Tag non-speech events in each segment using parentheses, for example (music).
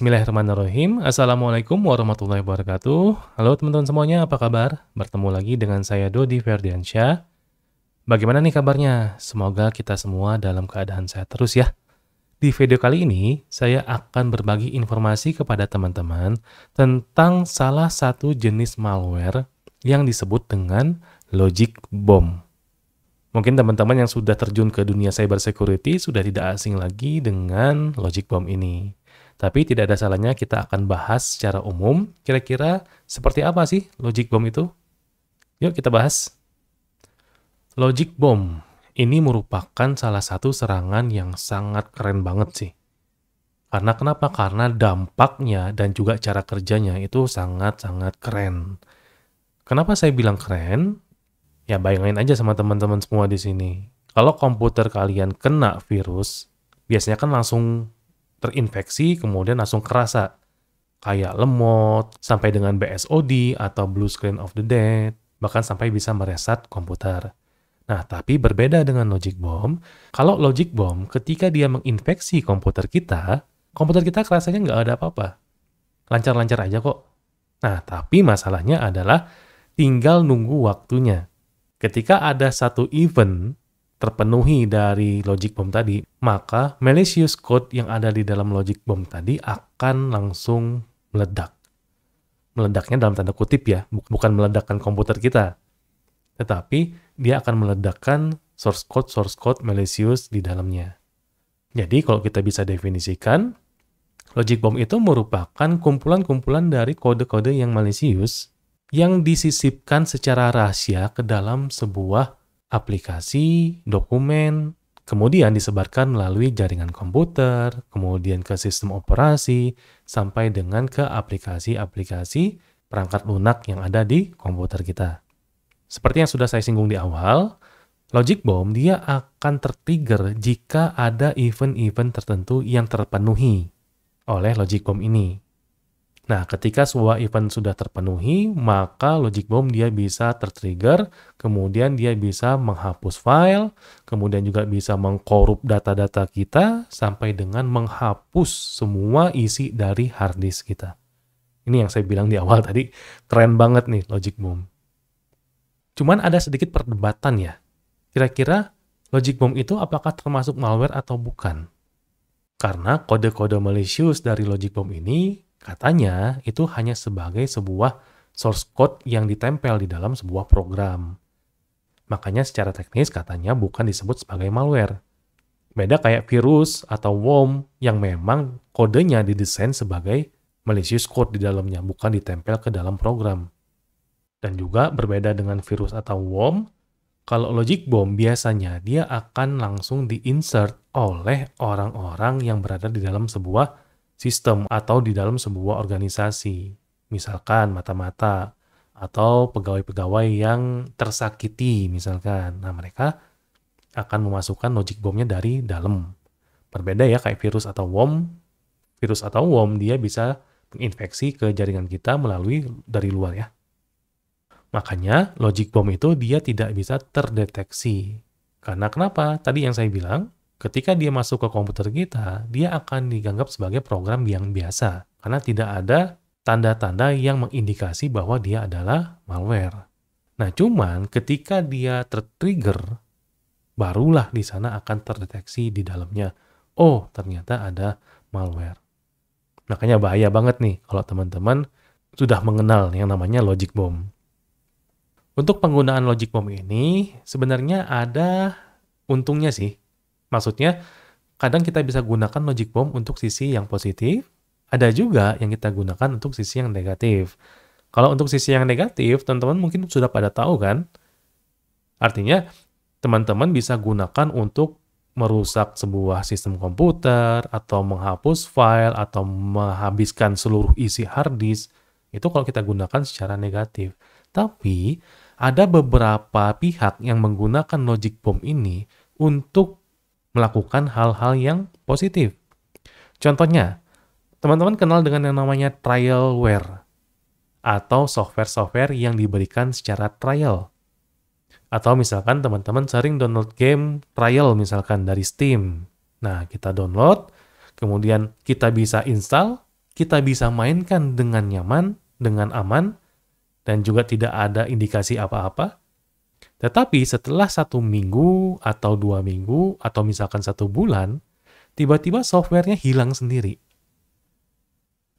Bismillahirrahmanirrahim. Assalamualaikum warahmatullahi wabarakatuh. Halo teman-teman semuanya, apa kabar? Bertemu lagi dengan saya Dodi Ferdiansyah. Bagaimana nih kabarnya? Semoga kita semua dalam keadaan sehat terus ya. Di video kali ini, saya akan berbagi informasi kepada teman-teman tentang salah satu jenis malware yang disebut dengan logic bomb. Mungkin teman-teman yang sudah terjun ke dunia cyber security sudah tidak asing lagi dengan logic bomb ini. Tapi tidak ada salahnya kita akan bahas secara umum kira-kira seperti apa sih logic bomb itu? Yuk kita bahas. Logic bomb ini merupakan salah satu serangan yang sangat keren banget sih. Karena kenapa? Karena dampaknya dan juga cara kerjanya itu sangat-sangat keren. Kenapa saya bilang keren? Ya bayangin aja sama teman-teman semua di sini. Kalau komputer kalian kena virus, biasanya kan langsung terinfeksi kemudian langsung kerasa kayak lemot, sampai dengan BSOD atau blue screen of the dead, bahkan sampai bisa mereset komputer. Nah, tapi berbeda dengan logic bomb, kalau logic bomb ketika dia menginfeksi komputer kita, komputer kita kerasanya nggak ada apa-apa. Lancar-lancar aja kok. Nah, tapi masalahnya adalah tinggal nunggu waktunya. Ketika ada satu event terpenuhi dari logic bomb tadi, maka malicious code yang ada di dalam logic bomb tadi akan langsung meledak. Meledaknya dalam tanda kutip ya, bukan meledakkan komputer kita. Tetapi dia akan meledakkan source code source code malicious di dalamnya. Jadi kalau kita bisa definisikan, logic bomb itu merupakan kumpulan-kumpulan dari kode-kode yang malicious yang disisipkan secara rahasia ke dalam sebuah aplikasi, dokumen, kemudian disebarkan melalui jaringan komputer, kemudian ke sistem operasi, sampai dengan ke aplikasi-aplikasi perangkat lunak yang ada di komputer kita. Seperti yang sudah saya singgung di awal, Logic Bomb dia akan tertrigger jika ada event-event tertentu yang terpenuhi oleh Logic Bomb ini. Nah, ketika sebuah event sudah terpenuhi, maka logic bomb dia bisa tertrigger, kemudian dia bisa menghapus file, kemudian juga bisa mengkorup data-data kita sampai dengan menghapus semua isi dari hard disk kita. Ini yang saya bilang di awal (laughs) tadi, keren banget nih logic bomb. Cuman ada sedikit perdebatan ya. Kira-kira logic bomb itu apakah termasuk malware atau bukan? Karena kode-kode malicious dari logic bomb ini Katanya itu hanya sebagai sebuah source code yang ditempel di dalam sebuah program. Makanya secara teknis katanya bukan disebut sebagai malware. Beda kayak virus atau worm yang memang kodenya didesain sebagai malicious code di dalamnya, bukan ditempel ke dalam program. Dan juga berbeda dengan virus atau worm, kalau logic bomb biasanya dia akan langsung diinsert oleh orang-orang yang berada di dalam sebuah sistem atau di dalam sebuah organisasi, misalkan mata-mata atau pegawai-pegawai yang tersakiti misalkan. Nah, mereka akan memasukkan logic bomnya dari dalam. Berbeda ya kayak virus atau worm. Virus atau worm dia bisa menginfeksi ke jaringan kita melalui dari luar ya. Makanya logic bomb itu dia tidak bisa terdeteksi. Karena kenapa? Tadi yang saya bilang, ketika dia masuk ke komputer kita, dia akan diganggap sebagai program yang biasa karena tidak ada tanda-tanda yang mengindikasi bahwa dia adalah malware. Nah, cuman ketika dia tertrigger, barulah di sana akan terdeteksi di dalamnya, oh ternyata ada malware. Makanya bahaya banget nih kalau teman-teman sudah mengenal yang namanya logic bomb. Untuk penggunaan logic bomb ini sebenarnya ada untungnya sih Maksudnya, kadang kita bisa gunakan logic bomb untuk sisi yang positif, ada juga yang kita gunakan untuk sisi yang negatif. Kalau untuk sisi yang negatif, teman-teman mungkin sudah pada tahu kan? Artinya, teman-teman bisa gunakan untuk merusak sebuah sistem komputer, atau menghapus file, atau menghabiskan seluruh isi hard disk. Itu kalau kita gunakan secara negatif. Tapi, ada beberapa pihak yang menggunakan logic bomb ini untuk melakukan hal-hal yang positif. Contohnya, teman-teman kenal dengan yang namanya trialware atau software-software yang diberikan secara trial. Atau misalkan teman-teman sering download game trial misalkan dari Steam. Nah, kita download, kemudian kita bisa install, kita bisa mainkan dengan nyaman, dengan aman, dan juga tidak ada indikasi apa-apa. Tetapi setelah satu minggu atau dua minggu atau misalkan satu bulan, tiba-tiba softwarenya hilang sendiri.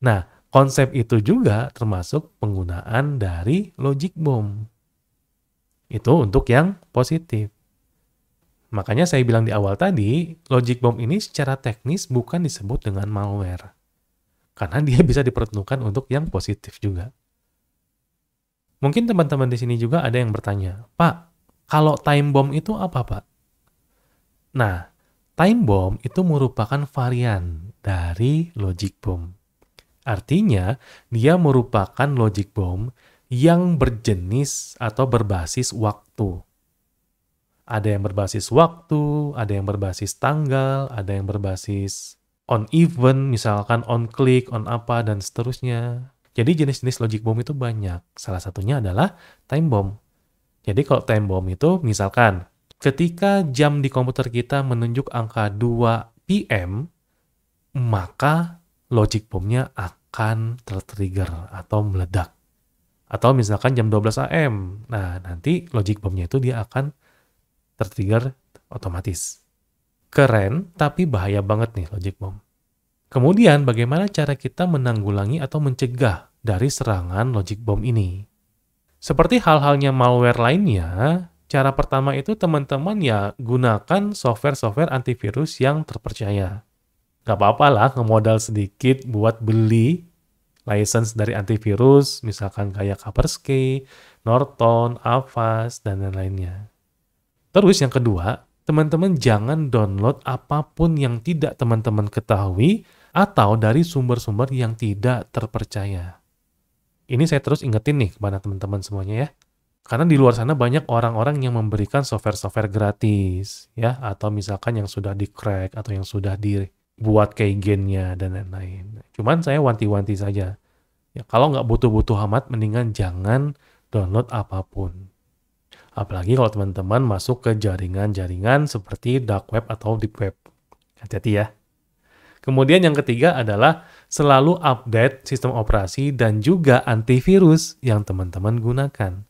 Nah, konsep itu juga termasuk penggunaan dari logic bomb. Itu untuk yang positif. Makanya saya bilang di awal tadi, logic bomb ini secara teknis bukan disebut dengan malware. Karena dia (laughs) bisa diperuntukkan untuk yang positif juga. Mungkin teman-teman di sini juga ada yang bertanya, Pak, kalau time bomb itu apa, Pak? Nah, time bomb itu merupakan varian dari logic bomb. Artinya, dia merupakan logic bomb yang berjenis atau berbasis waktu. Ada yang berbasis waktu, ada yang berbasis tanggal, ada yang berbasis on event, misalkan on click, on apa, dan seterusnya. Jadi jenis-jenis logic bomb itu banyak. Salah satunya adalah time bomb. Jadi kalau time bomb itu misalkan ketika jam di komputer kita menunjuk angka 2 PM, maka logic bomnya akan tertrigger atau meledak. Atau misalkan jam 12 AM. Nah, nanti logic bomnya itu dia akan tertrigger otomatis. Keren, tapi bahaya banget nih logic bomb. Kemudian, bagaimana cara kita menanggulangi atau mencegah dari serangan logic bomb ini? Seperti hal-halnya malware lainnya, cara pertama itu teman-teman ya gunakan software-software antivirus yang terpercaya. Gak apa-apa lah ngemodal sedikit buat beli license dari antivirus, misalkan kayak Kaspersky, Norton, Avast, dan lain-lainnya. Terus yang kedua, teman-teman jangan download apapun yang tidak teman-teman ketahui atau dari sumber-sumber yang tidak terpercaya. Ini saya terus ingetin nih kepada teman-teman semuanya ya. Karena di luar sana banyak orang-orang yang memberikan software-software gratis, ya, atau misalkan yang sudah di-crack atau yang sudah dibuat kayak gennya dan lain-lain. Cuman saya wanti-wanti saja. Ya, kalau nggak butuh-butuh amat, mendingan jangan download apapun. Apalagi kalau teman-teman masuk ke jaringan-jaringan seperti dark web atau deep web. Hati-hati ya. Kemudian yang ketiga adalah selalu update sistem operasi dan juga antivirus yang teman-teman gunakan.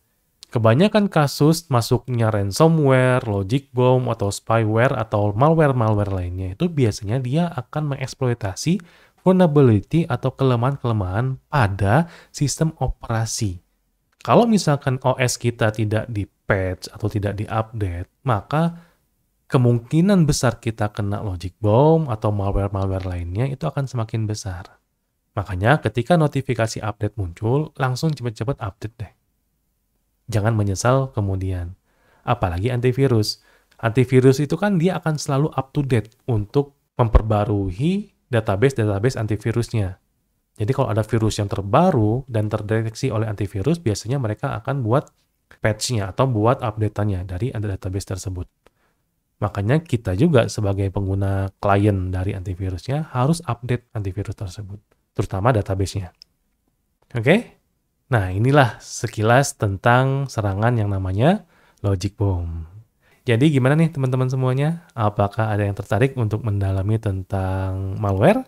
Kebanyakan kasus masuknya ransomware, logic bomb, atau spyware, atau malware-malware lainnya itu biasanya dia akan mengeksploitasi vulnerability atau kelemahan-kelemahan pada sistem operasi. Kalau misalkan OS kita tidak di patch atau tidak di update, maka kemungkinan besar kita kena logic bomb atau malware-malware lainnya itu akan semakin besar. Makanya ketika notifikasi update muncul, langsung cepat-cepat update deh. Jangan menyesal kemudian. Apalagi antivirus. Antivirus itu kan dia akan selalu up to date untuk memperbarui database-database antivirusnya. Jadi kalau ada virus yang terbaru dan terdeteksi oleh antivirus, biasanya mereka akan buat patch-nya atau buat update-annya dari database tersebut. Makanya kita juga sebagai pengguna klien dari antivirusnya harus update antivirus tersebut, terutama databasenya. Oke? Okay? Nah, inilah sekilas tentang serangan yang namanya logic bomb. Jadi gimana nih teman-teman semuanya? Apakah ada yang tertarik untuk mendalami tentang malware?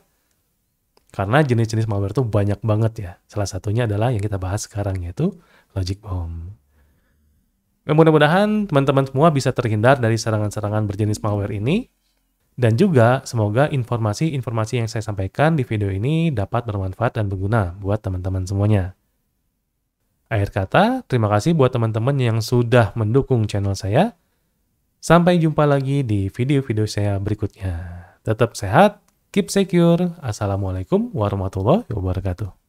Karena jenis-jenis malware itu banyak banget ya. Salah satunya adalah yang kita bahas sekarang yaitu logic bomb. Ya, mudah-mudahan teman-teman semua bisa terhindar dari serangan-serangan berjenis malware ini. Dan juga semoga informasi-informasi yang saya sampaikan di video ini dapat bermanfaat dan berguna buat teman-teman semuanya. Akhir kata, terima kasih buat teman-teman yang sudah mendukung channel saya. Sampai jumpa lagi di video-video saya berikutnya. Tetap sehat, keep secure. Assalamualaikum warahmatullahi wabarakatuh.